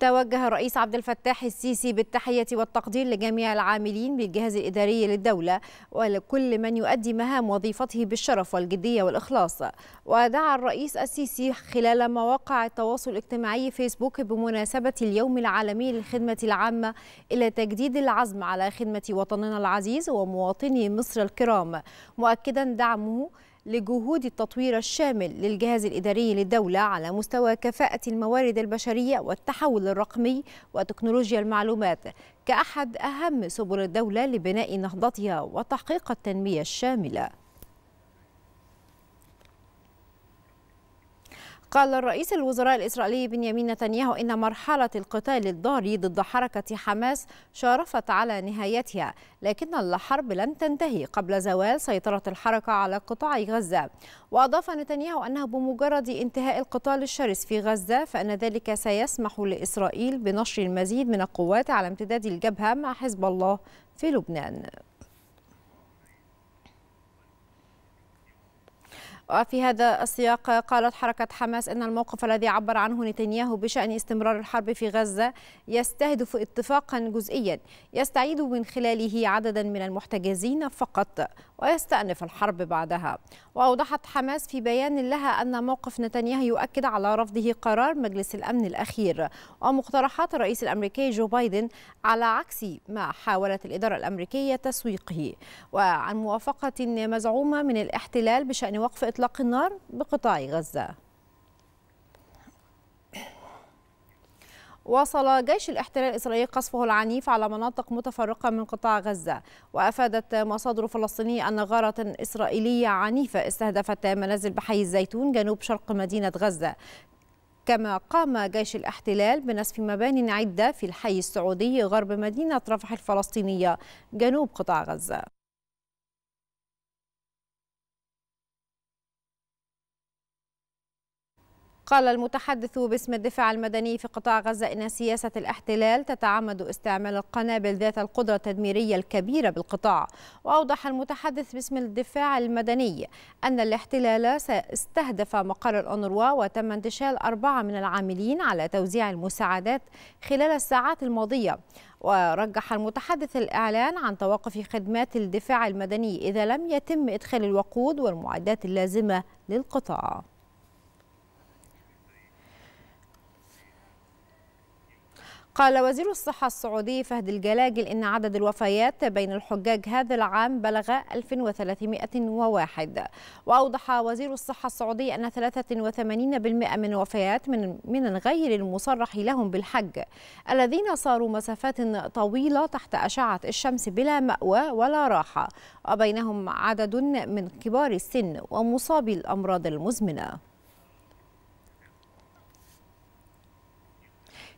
توجه الرئيس عبد الفتاح السيسي بالتحية والتقدير لجميع العاملين بالجهاز الإداري للدولة ولكل من يؤدي مهام وظيفته بالشرف والجدية والإخلاص ودعا الرئيس السيسي خلال مواقع التواصل الاجتماعي فيسبوك بمناسبة اليوم العالمي للخدمة العامة إلى تجديد العزم على خدمة وطننا العزيز ومواطني مصر الكرام مؤكدا دعمه لجهود التطوير الشامل للجهاز الإداري للدولة على مستوى كفاءة الموارد البشرية والتحول الرقمي وتكنولوجيا المعلومات كأحد أهم سبل الدولة لبناء نهضتها وتحقيق التنمية الشاملة قال الرئيس الوزراء الإسرائيلي بنيامين نتنياهو إن مرحلة القتال الضاري ضد حركة حماس شارفت على نهايتها لكن الحرب لن تنتهي قبل زوال سيطرة الحركة على قطاع غزة وأضاف نتنياهو أنه بمجرد انتهاء القتال الشرس في غزة فإن ذلك سيسمح لإسرائيل بنشر المزيد من القوات على امتداد الجبهة مع حزب الله في لبنان وفي هذا السياق قالت حركة حماس أن الموقف الذي عبر عنه نتنياهو بشأن استمرار الحرب في غزة يستهدف اتفاقا جزئيا يستعيد من خلاله عددا من المحتجزين فقط ويستأنف الحرب بعدها وأوضحت حماس في بيان لها أن موقف نتنياهو يؤكد على رفضه قرار مجلس الأمن الأخير ومقترحات الرئيس الأمريكي جو بايدن على عكس ما حاولت الإدارة الأمريكية تسويقه وعن موافقة مزعومة من الاحتلال بشأن وقف إطلاق النار بقطاع غزة واصل جيش الاحتلال الإسرائيلي قصفه العنيف على مناطق متفرقة من قطاع غزة وأفادت مصادر فلسطينية أن غارة إسرائيلية عنيفة استهدفت منازل بحي الزيتون جنوب شرق مدينة غزة كما قام جيش الاحتلال بنسف مبان عدة في الحي السعودي غرب مدينة رفح الفلسطينية جنوب قطاع غزة قال المتحدث باسم الدفاع المدني في قطاع غزة إن سياسة الاحتلال تتعمد استعمال القنابل ذات القدرة التدميرية الكبيرة بالقطاع وأوضح المتحدث باسم الدفاع المدني أن الاحتلال استهدف مقر الأنروا وتم انتشال أربعة من العاملين على توزيع المساعدات خلال الساعات الماضية ورجح المتحدث الإعلان عن توقف خدمات الدفاع المدني إذا لم يتم إدخال الوقود والمعدات اللازمة للقطاع قال وزير الصحة السعودي فهد الجلاجل إن عدد الوفيات بين الحجاج هذا العام بلغ 1301 وأوضح وزير الصحة السعودي أن 83% من الوفيات من, من غير المصرح لهم بالحج الذين صاروا مسافات طويلة تحت أشعة الشمس بلا مأوى ولا راحة وبينهم عدد من كبار السن ومصابي الأمراض المزمنة